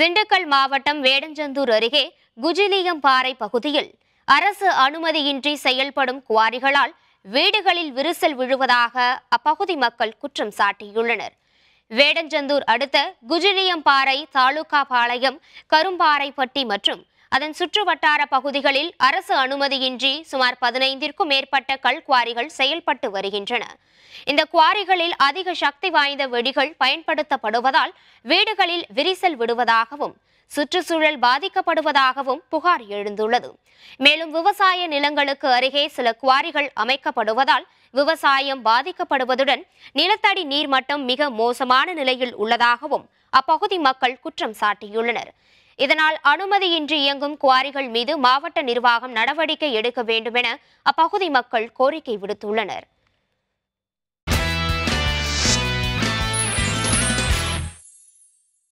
திண்டுக்கல் மாவட்டம் வேடஞ்சந்தூர் அருகே குஜிலியம்பாறை பகுதியில் அரசு அனுமதியின்றி செயல்படும் குவாரிகளால் வீடுகளில் விரிசல் விழுவதாக அப்பகுதி மக்கள் குற்றம் சாட்டியுள்ளனர் வேடஞ்சந்தூர் அடுத்த குஜிலியம்பாறை தாலுகா பாளையம் கரும்பாறைப்பட்டி மற்றும் அதன் சுற்று வட்டார பகுதிகளில் அரசு அனுமதியின்றி சுமார் பதினைந்திற்கும் மேற்பட்ட கல் குவாரிகள் செயல்பட்டு வருகின்றன இந்த குவாரிகளில் அதிக சக்தி வாய்ந்த வெடிகள் பயன்படுத்தப்படுவதால் வீடுகளில் விரிசல் விடுவதாகவும் சுற்றுச்சூழல் பாதிக்கப்படுவதாகவும் புகார் எழுந்துள்ளது மேலும் விவசாய நிலங்களுக்கு அருகே சில குவாரிகள் அமைக்கப்படுவதால் விவசாயம் பாதிக்கப்படுவதுடன் நிலத்தடி நீர்மட்டம் மிக மோசமான நிலையில் உள்ளதாகவும் அப்பகுதி மக்கள் குற்றம் சாட்டியுள்ளனர் இதனால் அனுமதியின்றி இயங்கும் குவாரிகள் மீது மாவட்ட நிர்வாகம் நடவடிக்கை எடுக்க வேண்டும் என அப்பகுதி மக்கள் கோரிக்கை விடுத்துள்ளனர்